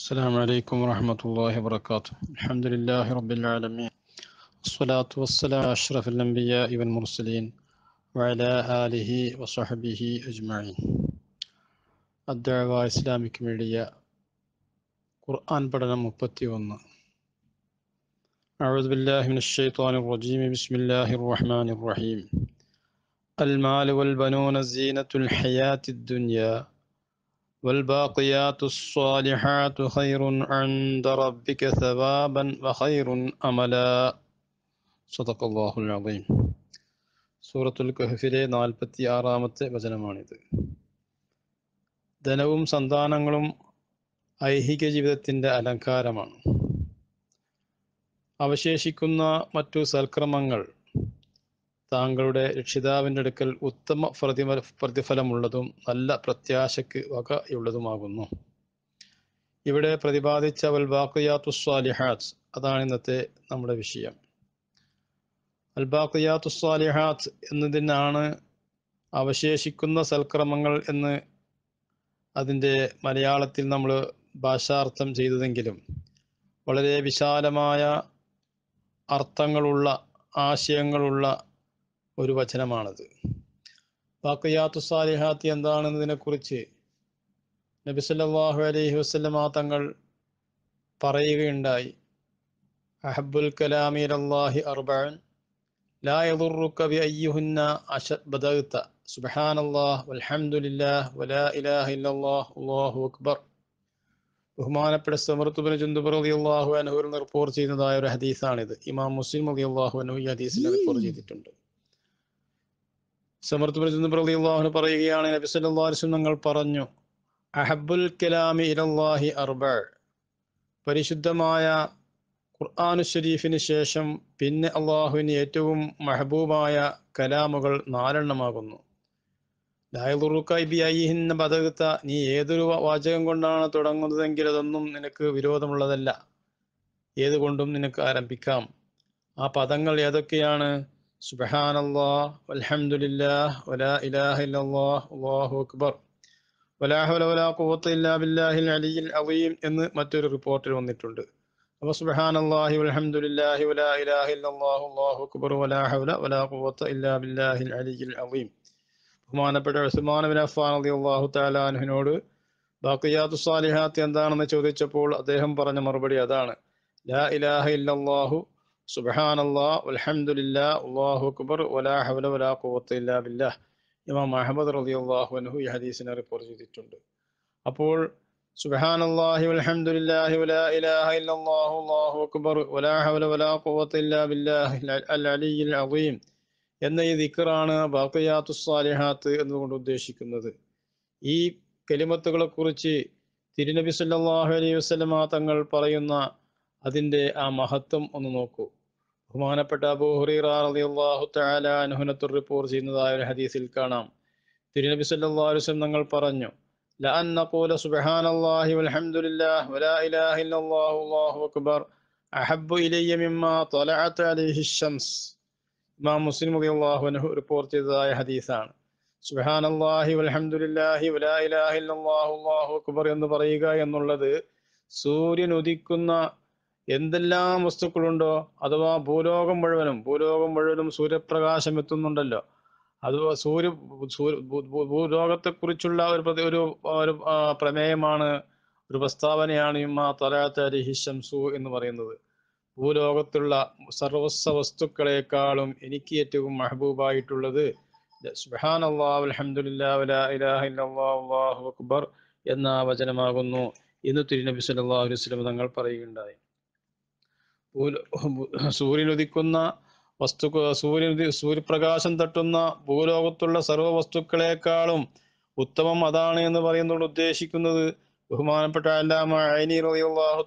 السلام عليكم ورحمة الله وبركاته الحمد لله رب العالمين الصلاة والسلام على أشرف الأنبياء والمرسلين وعلى آله وصحبه أجمعين الدعوة إسلامك ميديا قرآن بدنا مبتي ون أعوذ بالله من الشيطان الرجيم بسم الله الرحمن الرحيم المال والبنون زينة الحياة الدنيا والباقيات الصالحات خير عند ربك ثوابا وخير أملا صدق الله العظيم സൂറത്തുൽ കഹഫിലെ നാൽപ്പത്തി ആറാമത്തെ വചനമാണിത് ധനവും സന്താനങ്ങളും ഐഹിക ജീവിതത്തിൻ്റെ അലങ്കാരമാണ് അവശേഷിക്കുന്ന മറ്റു സൽക്രമങ്ങൾ താങ്കളുടെ രക്ഷിതാവിൻ്റെ അടുക്കൽ ഉത്തമ പ്രതിമ പ്രതിഫലമുള്ളതും നല്ല പ്രത്യാശയ്ക്ക് വകയുള്ളതുമാകുന്നു ഇവിടെ പ്രതിപാദിച്ച വൽബാഖിയാത്തു സ്വാലിഹാത്ത് അതാണ് ഇന്നത്തെ നമ്മുടെ വിഷയം അൽബാഖിയാത്തു സ്വാലിഹാത്ത് എന്നതിനാണ് അവശേഷിക്കുന്ന സൽക്രമങ്ങൾ എന്ന് അതിൻ്റെ മലയാളത്തിൽ നമ്മൾ ഭാഷാർത്ഥം ചെയ്തതെങ്കിലും വളരെ വിശാലമായ അർത്ഥങ്ങളുള്ള ആശയങ്ങളുള്ള ഒരു വചനമാണത് വാക്കയാത്തു സാലിഹാത്തി കുറിച്ച് നബിസല്ലാഹു അലൈഹി വസ്ലമാ തങ്ങൾ പറയുകയുണ്ടായി അഹബുൽ കലാമിലാഹി അള്ളാഹി അർബാൻ ബി അയ്യുഹുന്ന വലാ ഇലാഹ ഇല്ലല്ലാഹ് അല്ലാഹു അക്ബർ റിപ്പോർട്ട് ചെയ്യുന്നതായ ഒരു ഹദീസാണിത് ഇമാം മുസ്ലിം ഈ ഹദീസിൽ റിപ്പോർട്ട് ചെയ്തിട്ടുണ്ട് സമർത്ഥപുരത്തുനിന്ന് പ്രതി അള്ളാഹു പറയുകയാണ് നബി സല്ലാസ്വം നിങ്ങൾ പറഞ്ഞു അഹബുൽ കലാമി ഇലല്ലാഹി അർബ പരിശുദ്ധമായ ഖുർആാനു ഷരീഫിന് ശേഷം പിന്നെ അള്ളാഹുവിന് ഏറ്റവും മഹബൂബായ കലാമുകൾ നാലെണ്ണമാകുന്നു ലായുറുക്കൈബിയഹിന്ന പതകത്ത നീ ഏതൊരു വാചകം കൊണ്ടാണ് തുടങ്ങുന്നതെങ്കിൽ അതൊന്നും നിനക്ക് വിരോധമുള്ളതല്ല ഏതുകൊണ്ടും നിനക്ക് ആരംഭിക്കാം ആ പദങ്ങൾ ഏതൊക്കെയാണ് سبحان الله والحمد എന്ന് മറ്റൊരു റിപ്പോർട്ടിൽ വന്നിട്ടുണ്ട് അപ്പോൾ സുബഹാൻ അള്ളാഹി വലാ അല്ലാഹു അക്ബർ വലാ ഹൗല വലാ ഇല്ലാ ബില്ലാഹിൽ അലിയിൽ ബഹുമാനപ്പെട്ട ഉസ്മാൻ ബിൻ അഫ്ഫാൻ ബാക്കിയാത്തു സാലിഹാത്ത് എന്താണെന്ന് ചോദിച്ചപ്പോൾ അദ്ദേഹം പറഞ്ഞ മറുപടി അതാണ് ലാ ഇലാഹ ഇല്ലാഹു സുബഹാൻ അക്ബർ വലാ ഹവല വലാ ഇമാം ഈ ഹദീസിനെ റിപ്പോർട്ട് ചെയ്തിട്ടുണ്ട് അപ്പോൾ വലാ ഇലാഹ അക്ബർ വലാ ഹവല വലാ ബില്ലാഹി എന്ന ഈ ദിക്കറാണ് ബാക്കയാത്തു സാലിഹാത്ത് എന്നുകൊണ്ട് ഉദ്ദേശിക്കുന്നത് ഈ കുറിച്ച് തിരുനബി സല്ലാഹു അലൈഹി വസ്ലമ തങ്ങൾ പറയുന്ന അതിൻ്റെ ആ മഹത്വം ഒന്ന് നോക്കൂ ബഹുമാനപ്പെട്ട അബൂ ഹുറൈറ റളിയല്ലാഹു തആല അൻഹു അബൂഹുറിഹുനത്തുർ റിപ്പോർട്ട് ചെയ്യുന്നതായ ഒരു ഹദീസിൽ കാണാം തിരുനബി സല്ലല്ലാഹു അലൈഹി വസല്ലം തങ്ങൾ പറഞ്ഞു ലഅൻ നഖൂല സുബ്ഹാനല്ലാഹി വൽഹംദുലില്ലാഹ് വലാ ഇലാഹ ഇല്ലല്ലാഹു അല്ലാഹു അക്ബർ അഹബ്ബു ഇലയ്യ മിമ്മാ തലഅത അലൈഹി ശംസ് ഇമാം മുസ്ലിം റളിയല്ലാഹു അൻഹു റിപ്പോർട്ട് ചെയ്തതായ ഹദീസാണ് സുബ്ഹാനല്ലാഹി വൽഹംദുലില്ലാഹി വലാ ഇലാഹ ഇല്ലല്ലാഹു അല്ലാഹു അക്ബർ എന്ന് പറയുക എന്നുള്ളത് സൂര്യൻ ഉദിക്കുന്ന എന്തെല്ലാം വസ്തുക്കളുണ്ടോ അഥവാ ഭൂലോകം മുഴുവനും ഭൂലോകം മുഴുവനും സൂര്യപ്രകാശം എത്തുന്നുണ്ടല്ലോ അത് സൂര്യ ഭൂലോകത്തെക്കുറിച്ചുള്ള ഒരു പ്രതി ഒരു ഒരു പ്രമേയമാണ് ഒരു പ്രസ്താവനയാണ് ഇമ്മ തലാത്തരി ഷംസു എന്ന് പറയുന്നത് ഭൂലോകത്തുള്ള സർവസ്വ വസ്തുക്കളെക്കാളും എനിക്ക് ഏറ്റവും മഹബൂബായിട്ടുള്ളത് അക്ബർ എന്ന വചനമാകുന്നു എന്ന് തിരുനബി സല്ലല്ലാഹു അലൈഹി സ്വലം തങ്ങൾ പറയുകയുണ്ടായി ഉദിക്കുന്ന വസ്തു സൂര്യ സൂര്യപ്രകാശം തട്ടുന്ന ഭൂലോകത്തുള്ള സർവ്വ വസ്തുക്കളെക്കാളും ഉത്തമം അതാണ് എന്ന് പറയുന്നതോട് ഉദ്ദേശിക്കുന്നത് ബഹുമാനപ്പെട്ട അല്ലാമ ഐനി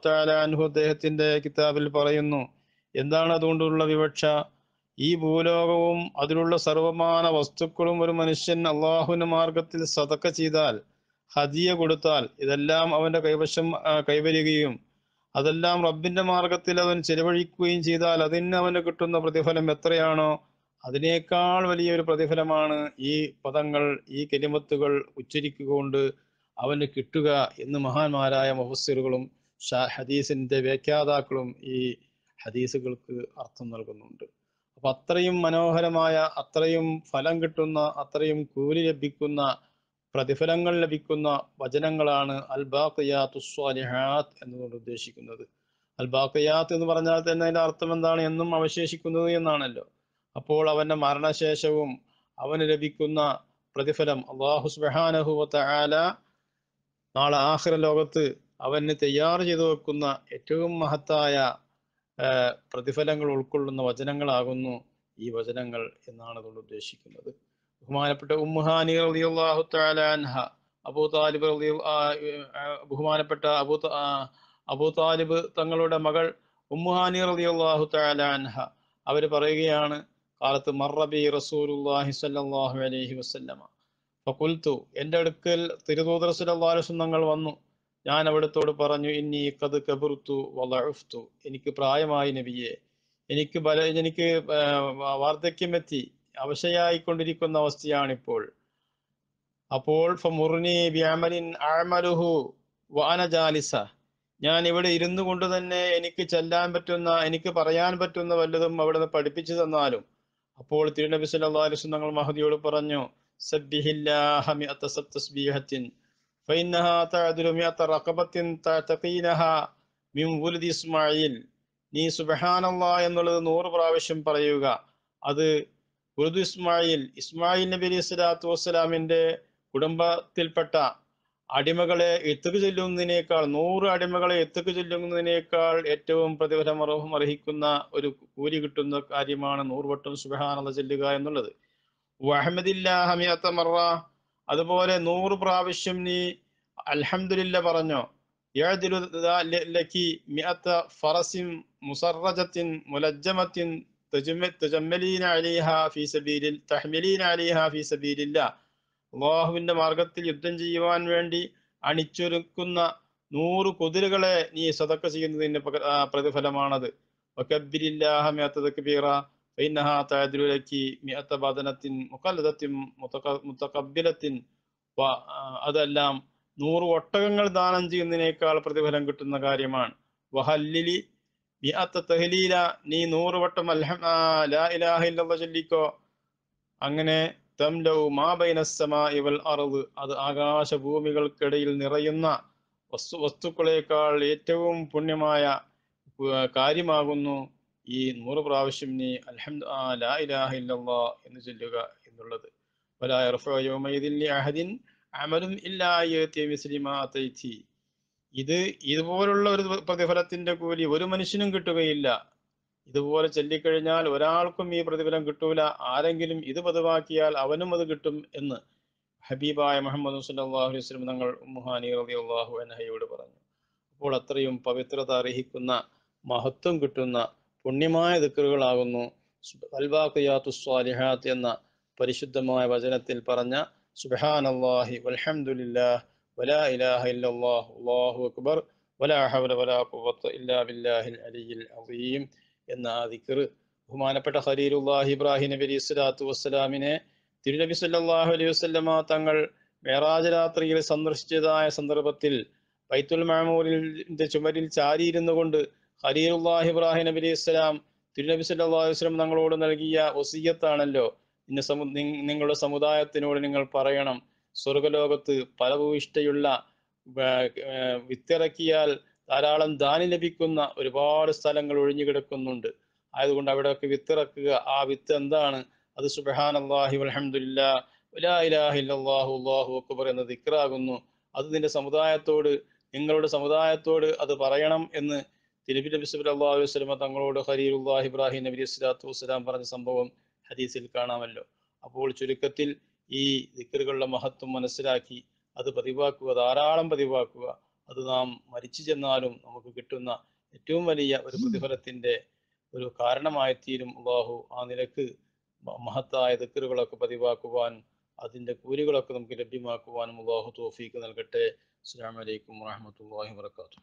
തആല അൻഹു അദ്ദേഹത്തിന്റെ കിതാബിൽ പറയുന്നു എന്താണ് അതുകൊണ്ടുള്ള വിവക്ഷ ഈ ഭൂലോകവും അതിലുള്ള സർവമാന വസ്തുക്കളും ഒരു മനുഷ്യൻ അള്ളാഹുവിന്റെ മാർഗത്തിൽ സതക്ക ചെയ്താൽ ഹദിയ കൊടുത്താൽ ഇതെല്ലാം അവന്റെ കൈവശം കൈവരികയും അതെല്ലാം റബ്ബിന്റെ മാർഗത്തിൽ അവൻ ചെലവഴിക്കുകയും ചെയ്താൽ അതിന് അവന് കിട്ടുന്ന പ്രതിഫലം എത്രയാണോ അതിനേക്കാൾ വലിയൊരു പ്രതിഫലമാണ് ഈ പദങ്ങൾ ഈ കെലിമത്തുകൾ ഉച്ചരിക്കുകൊണ്ട് അവന് കിട്ടുക എന്ന് മഹാന്മാരായ മുഹസ്സിറുകളും ഹദീസിന്റെ വ്യാഖ്യാതാക്കളും ഈ ഹദീസുകൾക്ക് അർത്ഥം നൽകുന്നുണ്ട് അപ്പൊ അത്രയും മനോഹരമായ അത്രയും ഫലം കിട്ടുന്ന അത്രയും കൂലി ലഭിക്കുന്ന പ്രതിഫലങ്ങൾ ലഭിക്കുന്ന വചനങ്ങളാണ് അൽ സ്വാലിഹാത്ത് എന്നതുകൊണ്ട് ഉദ്ദേശിക്കുന്നത് അൽ എന്ന് പറഞ്ഞാൽ തന്നെ അതിന്റെ അർത്ഥം എന്താണ് എന്നും അവശേഷിക്കുന്നത് എന്നാണല്ലോ അപ്പോൾ അവന്റെ മരണശേഷവും അവന് ലഭിക്കുന്ന പ്രതിഫലം അള്ളാഹു സുബാനഹുവത്ത ആല നാളെ ആഹ്ര ലോകത്ത് അവന് തയ്യാർ ചെയ്തു വെക്കുന്ന ഏറ്റവും മഹത്തായ പ്രതിഫലങ്ങൾ ഉൾക്കൊള്ളുന്ന വചനങ്ങളാകുന്നു ഈ വചനങ്ങൾ എന്നാണ് അതുകൊണ്ട് ഉദ്ദേശിക്കുന്നത് ബഹുമാനപ്പെട്ട ഉമ്മുഹാനി റളിയല്ലാഹു തആല അൻഹ അബൂ താലിബ് റളിയ ബഹുമാനപ്പെട്ട അബൂ അബൂ താലിബ് തങ്ങളുടെ മകൾ ഉമ്മുഹാനി റളിയല്ലാഹു തആല അൻഹ അവർ പറയുകയാണ് കാലത്ത് മറബി റസൂലുള്ളാഹി സ്വല്ലല്ലാഹു അലൈഹി വസല്ലമ ഫഖുൽതു എൻ്റെ അടുക്കൽ സ്വല്ലല്ലാഹു അലൈഹി തങ്ങൾ വന്നു ഞാൻ അവിടത്തോട് പറഞ്ഞു ഇന്നി കത് കബുർത്തു വലഉഫ്തു എനിക്ക് പ്രായമായി നബിയെ എനിക്ക് ബല എനിക്ക് വാർദ്ധക്യം എത്തി അവശയായിക്കൊണ്ടിരിക്കുന്ന അവസ്ഥയാണിപ്പോൾ അപ്പോൾ ജാലിസ ഞാൻ ഇവിടെ ഇരുന്നു കൊണ്ട് തന്നെ എനിക്ക് ചെല്ലാൻ പറ്റുന്ന എനിക്ക് പറയാൻ പറ്റുന്ന വല്ലതും അവിടെ നിന്ന് പഠിപ്പിച്ചു തന്നാലും അപ്പോൾ തിരുനബി സല്ലല്ലാഹു അലൈഹി വസല്ലം തങ്ങൾ മഹദിയോട് പറഞ്ഞു മിഅത മിഅത റഖബത്തിൻ മിൻ ഇസ്മായിൽ നീ സുബ്ഹാനല്ലാഹ് എന്നുള്ളത് നൂറ് പ്രാവശ്യം പറയുക അത് ഉറുദു ഇസ്മായിൽ ഇസ്മായിൽ നബി അലൈഹി സ്വലാത്തു വസ്സലാമിന്റെ കുടുംബത്തിൽപ്പെട്ട അടിമകളെ എത്തുക ചൊല്ലുന്നതിനേക്കാൾ നൂറ് അടിമകളെ എത്തുക ചൊല്ലുന്നതിനേക്കാൾ ഏറ്റവും പ്രതിഫലം അർഹം അർഹിക്കുന്ന ഒരു കൂലി കിട്ടുന്ന കാര്യമാണ് നൂറുവട്ടം സുബഹാനുള്ള ചൊല്ലുക എന്നുള്ളത് വഹമ്മദില്ലാഹമിയാത്ത മറ അതുപോലെ നൂറ് പ്രാവശ്യം നീ അൽഹമില്ല പറഞ്ഞോ ലക്കി മിയത്ത ഫറസിൻ മുസറജത്തിൻ മുലജ്ജമത്തിൻ അള്ളാഹുവിന്റെ മാർഗത്തിൽ യുദ്ധം ചെയ്യുവാൻ വേണ്ടി അണിച്ചൊരുക്കുന്ന നൂറ് കുതിരകളെ നീ സതക്ക ചെയ്യുന്നതിൻ്റെ പ്രതിഫലമാണത് അതെല്ലാം നൂറ് ഒട്ടകങ്ങൾ ദാനം ചെയ്യുന്നതിനേക്കാൾ പ്രതിഫലം കിട്ടുന്ന കാര്യമാണ് വഹല്ലിലി തഹലീല നീ നൂറ് വട്ടം ചൊല്ലിക്കോ അങ്ങനെ അത് ആകാശ ഭൂമികൾക്കിടയിൽ നിറയുന്ന വസ്തു വസ്തുക്കളേക്കാൾ ഏറ്റവും പുണ്യമായ കാര്യമാകുന്നു ഈ നൂറ് പ്രാവശ്യം നീ അൽഹംദ് എന്ന് ചൊല്ലുക എന്നുള്ളത് വലായ അഹദിൻ അമലും ഇല്ലാ മുസ്ലിമാ ഇത് ഇതുപോലുള്ള ഒരു പ്രതിഫലത്തിന്റെ കൂലി ഒരു മനുഷ്യനും കിട്ടുകയില്ല ഇതുപോലെ ചൊല്ലിക്കഴിഞ്ഞാൽ ഒരാൾക്കും ഈ പ്രതിഫലം കിട്ടൂല ആരെങ്കിലും ഇത് പതിവാക്കിയാൽ അവനും അത് കിട്ടും എന്ന് ഹബീബായ മുഹമ്മദ് സല്ലാഹു അലൈഹി വസ്ലം തങ്ങൾ മുഹാനി റബി അള്ളാഹു പറഞ്ഞു അപ്പോൾ അത്രയും പവിത്രത അർഹിക്കുന്ന മഹത്വം കിട്ടുന്ന പുണ്യമായ ദിക്കറുകളാകുന്നു സ്വാലിഹാത്ത് എന്ന പരിശുദ്ധമായ വചനത്തിൽ പറഞ്ഞ സുബാൻ അള്ളാഹി വൽഹമുല്ലാ എന്ന ബഹുമാനപ്പെട്ട ഖലീലുല്ലാഹ് ഇബ്രാഹിം നബി അലൈഹി സ്വലാത്തു വസ്സലാമിനെ തിരുനബി സല്ലാഹു അലൈഹി വസ്ലമ തങ്ങൾ മേറാജ് രാത്രിയിൽ സന്ദർശിച്ചതായ സന്ദർഭത്തിൽ ബൈത്തുൽ മാമൂലിന്റെ ചുമരിൽ ചാരിയിരുന്നു കൊണ്ട് ഖലീലുല്ലാഹ് ഇബ്രാഹിം നബി അലൈഹി സ്വലാം തിരുനബി സല്ലാ വസ്ലം തങ്ങളോട് നൽകിയ ഒസിയത്താണല്ലോ നിന്നെ സമു നിങ്ങളുടെ സമുദായത്തിനോട് നിങ്ങൾ പറയണം സ്വർഗലോകത്ത് ഫലഭൂയിഷ്ഠയുള്ള വിത്തിറക്കിയാൽ ധാരാളം ദാനി ലഭിക്കുന്ന ഒരുപാട് സ്ഥലങ്ങൾ ഒഴിഞ്ഞു കിടക്കുന്നുണ്ട് ആയതുകൊണ്ട് അവിടെയൊക്കെ വിത്തിറക്കുക ആ വിത്ത് എന്താണ് അത് സുബഹാൻ അള്ളാഹി അലഹമില്ല അള്ളാഹു അക്ബർ എന്ന ദിക്റാകുന്നു അത് നിന്റെ സമുദായത്തോട് നിങ്ങളുടെ സമുദായത്തോട് അത് പറയണം എന്ന് തിരുപ്പി നബിസുബ് അള്ളാഹു വസ്ലമ തങ്ങളോട് ഹരീറുല്ലാഹ് ഇബ്രാഹിം നബി സ്വലാത്തു വസ്സലാം പറഞ്ഞ സംഭവം ഹദീസിൽ കാണാമല്ലോ അപ്പോൾ ചുരുക്കത്തിൽ ഈ ദിക്കറുകളുടെ മഹത്വം മനസ്സിലാക്കി അത് പതിവാക്കുക ധാരാളം പതിവാക്കുക അത് നാം മരിച്ചു ചെന്നാലും നമുക്ക് കിട്ടുന്ന ഏറ്റവും വലിയ ഒരു പ്രതിഫലത്തിന്റെ ഒരു കാരണമായി തീരും അള്ളാഹു ആ നിലക്ക് മഹത്തായ ദിക്കറുകളൊക്കെ പതിവാക്കുവാൻ അതിന്റെ കൂലികളൊക്കെ നമുക്ക് ലഭ്യമാക്കുവാനും അള്ളാഹു തോഫീക്ക് നൽകട്ടെ അസ്സാം വലൈക്കും വാഹമത്തല്ലാഹി വർക്കാത്തു